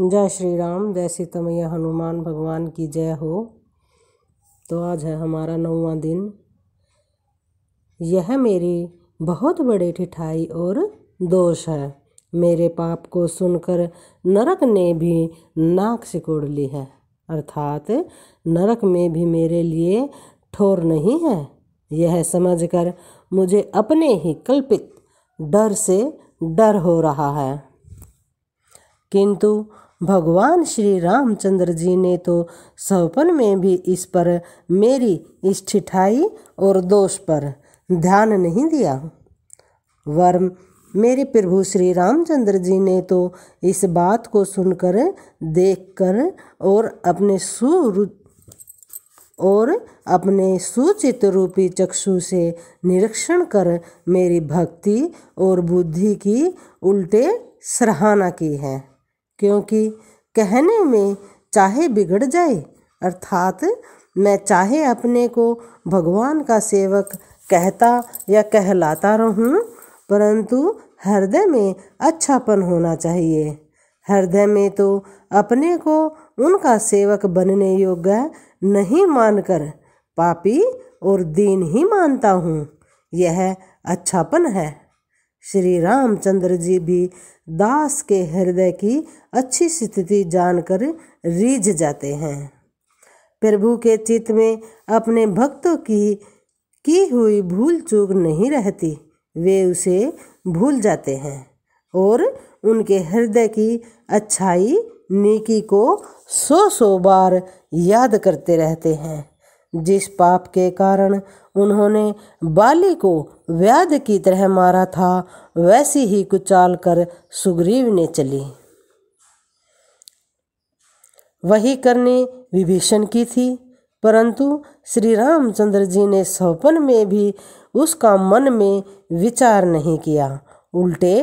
जय श्री राम जय सीता मैया हनुमान भगवान की जय हो तो आज है हमारा नौवा दिन यह मेरी बहुत बड़ी ठिठाई और दोष है मेरे पाप को सुनकर नरक ने भी नाक सिकोड़ ली है अर्थात नरक में भी मेरे लिए ठोर नहीं है यह समझकर मुझे अपने ही कल्पित डर से डर हो रहा है किंतु भगवान श्री रामचंद्र जी ने तो सौपन में भी इस पर मेरी स्थिठाई और दोष पर ध्यान नहीं दिया वर्म मेरे प्रभु श्री रामचंद्र जी ने तो इस बात को सुनकर देखकर और अपने सुरु और अपने सुचित रूपी चक्षु से निरीक्षण कर मेरी भक्ति और बुद्धि की उल्टे सराहना की है क्योंकि कहने में चाहे बिगड़ जाए अर्थात मैं चाहे अपने को भगवान का सेवक कहता या कहलाता रहूं परंतु हृदय में अच्छापन होना चाहिए हृदय में तो अपने को उनका सेवक बनने योग्य नहीं मानकर पापी और दीन ही मानता हूँ यह अच्छापन है श्री रामचंद्र जी भी दास के हृदय की अच्छी स्थिति जानकर रीझ जाते हैं प्रभु के चित्त में अपने भक्तों की की हुई भूल चूक नहीं रहती वे उसे भूल जाते हैं और उनके हृदय की अच्छाई नेकी को सौ सौ बार याद करते रहते हैं जिस पाप के कारण उन्होंने बाली को व्याध की तरह मारा था वैसी ही कुचाल कर सुग्रीव ने चली वही करने विभीषण की थी परंतु श्री रामचंद्र जी ने स्वपन में भी उसका मन में विचार नहीं किया उल्टे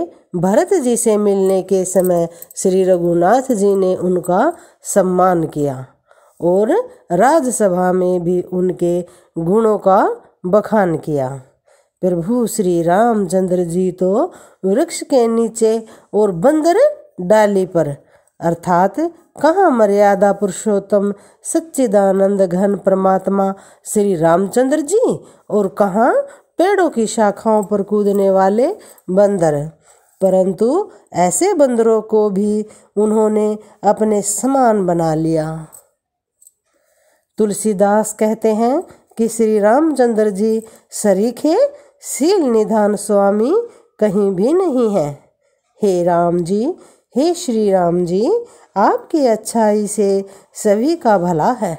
भरत जी से मिलने के समय श्री रघुनाथ जी ने उनका सम्मान किया और राज्यसभा में भी उनके गुणों का बखान किया प्रभु श्री रामचंद्र जी तो वृक्ष के नीचे और बंदर डाली पर अर्थात कहाँ मर्यादा पुरुषोत्तम सच्चिदानंद घन परमात्मा श्री रामचंद्र जी और कहाँ पेड़ों की शाखाओं पर कूदने वाले बंदर परंतु ऐसे बंदरों को भी उन्होंने अपने समान बना लिया तुलसीदास कहते हैं कि श्री रामचंद्र जी सरीखे सील निधान स्वामी कहीं भी नहीं है हे राम जी हे श्री राम जी आपकी अच्छाई से सभी का भला है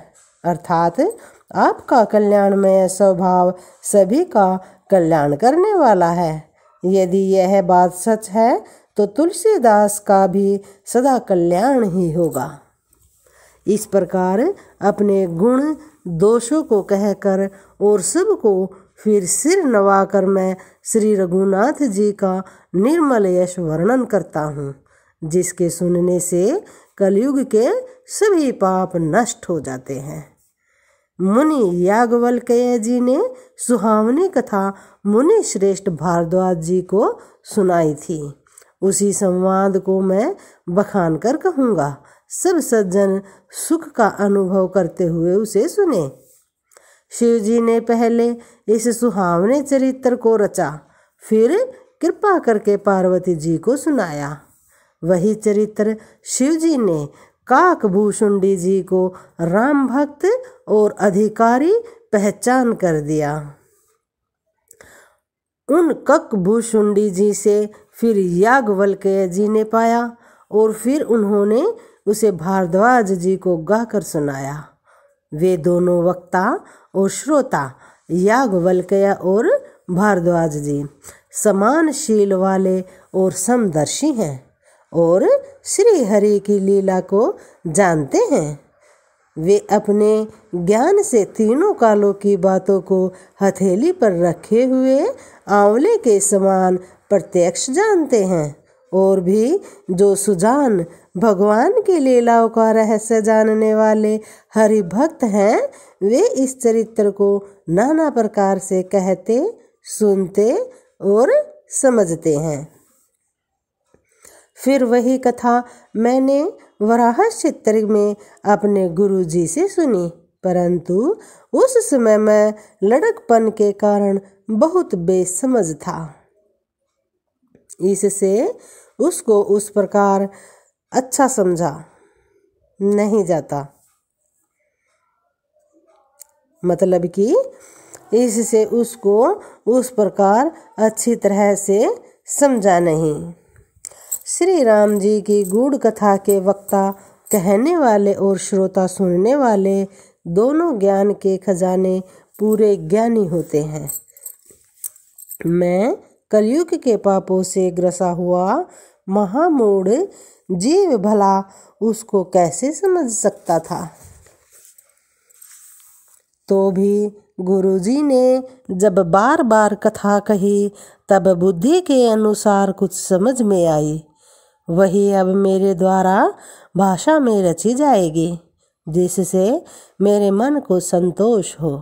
अर्थात आपका कल्याणमय स्वभाव सभी का कल्याण करने वाला है यदि यह बात सच है तो तुलसीदास का भी सदा कल्याण ही होगा इस प्रकार अपने गुण दोषों को कहकर और सबको फिर सिर नवाकर मैं श्री रघुनाथ जी का निर्मल यश वर्णन करता हूँ जिसके सुनने से कलयुग के सभी पाप नष्ट हो जाते हैं मुनि याज्ञवल्क्य जी ने सुहावनी कथा मुनि श्रेष्ठ भारद्वाज जी को सुनाई थी उसी संवाद को मैं बखान कर कहूँगा सब सज्जन सुख का अनुभव करते हुए उसे सुने शिव जी ने पहले इस सुहावने चरित्र को रचा फिर कृपा करके पार्वती जी को सुनाया वही चरित्र शिव जी ने काकभूषुंडी जी को राम भक्त और अधिकारी पहचान कर दिया उन ककभूषुंडी जी से फिर याग्वल्क्य जी ने पाया और फिर उन्होंने उसे भारद्वाज जी को गाकर सुनाया वे दोनों वक्ता और श्रोता यागवल्कया और भारद्वाज जी समान शील वाले और समदर्शी हैं और श्री हरि की लीला को जानते हैं वे अपने ज्ञान से तीनों कालों की बातों को हथेली पर रखे हुए आंवले के समान प्रत्यक्ष जानते हैं और भी जो सुजान भगवान की लीलाओं का रहस्य जानने वाले हरि भक्त हैं वे इस चरित्र को नाना प्रकार से कहते सुनते और समझते हैं फिर वही कथा मैंने वराह चित्र में अपने गुरुजी से सुनी परंतु उस समय मैं लड़कपन के कारण बहुत बेसमझ था इससे उसको उस प्रकार अच्छा समझा नहीं जाता मतलब कि इससे उसको उस प्रकार अच्छी तरह से समझा नहीं श्री राम जी की गूढ़ कथा के वक्ता कहने वाले और श्रोता सुनने वाले दोनों ज्ञान के खजाने पूरे ज्ञानी होते हैं मैं कलयुग के पापों से ग्रसा हुआ महामूढ़ जीव भला उसको कैसे समझ सकता था तो भी गुरुजी ने जब बार बार कथा कही तब बुद्धि के अनुसार कुछ समझ में आई वही अब मेरे द्वारा भाषा में रची जाएगी जिससे मेरे मन को संतोष हो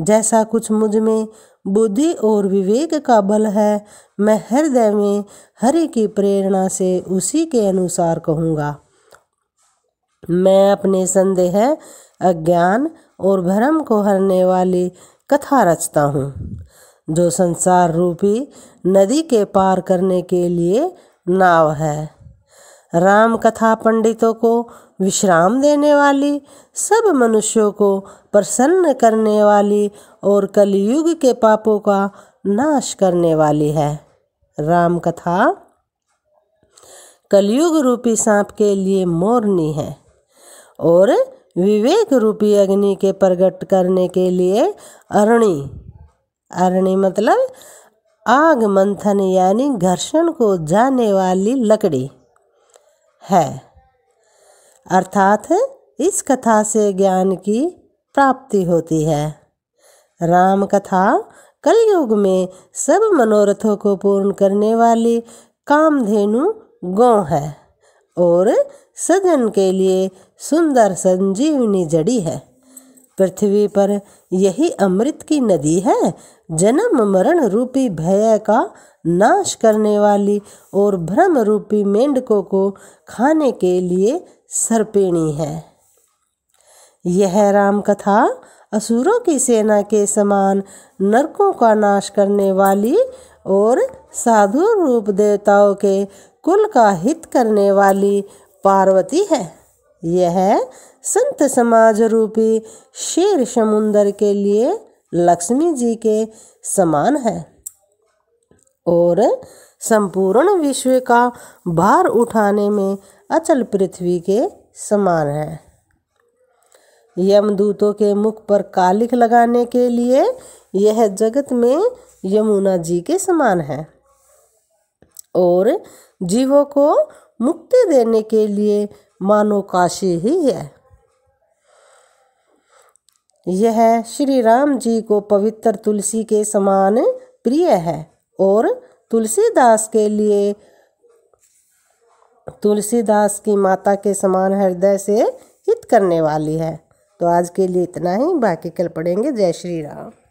जैसा कुछ मुझ में बुद्धि और विवेक का बल है मैं हृदय में हरि की प्रेरणा से उसी के अनुसार कहूँगा मैं अपने संदेह अज्ञान और भ्रम को हरने वाली कथा रचता हूँ जो संसार रूपी नदी के पार करने के लिए नाव है राम कथा पंडितों को विश्राम देने वाली सब मनुष्यों को प्रसन्न करने वाली और कलयुग के पापों का नाश करने वाली है राम कथा कलयुग रूपी सांप के लिए मोरनी है और विवेक रूपी अग्नि के प्रकट करने के लिए अरणी अरणी मतलब आग मंथन यानी घर्षण को जाने वाली लकड़ी है अर्थात इस कथा से ज्ञान की प्राप्ति होती है राम कथा कलयुग में सब मनोरथों को पूर्ण करने वाली कामधेनु गौ है और सजन के लिए सुंदर संजीवनी जड़ी है पृथ्वी पर यही अमृत की नदी है जन्म मरण रूपी भय का नाश करने वाली और भ्रम रूपी मेंढकों को खाने के लिए सर्पिणी है यह राम कथा असुरों की सेना के समान नरकों का नाश करने वाली और साधु रूप देवताओं के कुल का हित करने वाली पार्वती है यह संत समाज रूपी शेर समुंदर के लिए लक्ष्मी जी के समान है और संपूर्ण विश्व का भार उठाने में अचल पृथ्वी के समान है यमदूतों के मुख पर कालिख लगाने के लिए यह जगत में यमुना जी के समान है और जीवों को मुक्ति देने के लिए मानो काशी ही है यह श्री राम जी को पवित्र तुलसी के समान प्रिय है और तुलसीदास के लिए तुलसीदास की माता के समान हृदय से हित करने वाली है तो आज के लिए इतना ही बाकी कल पढ़ेंगे जय श्री राम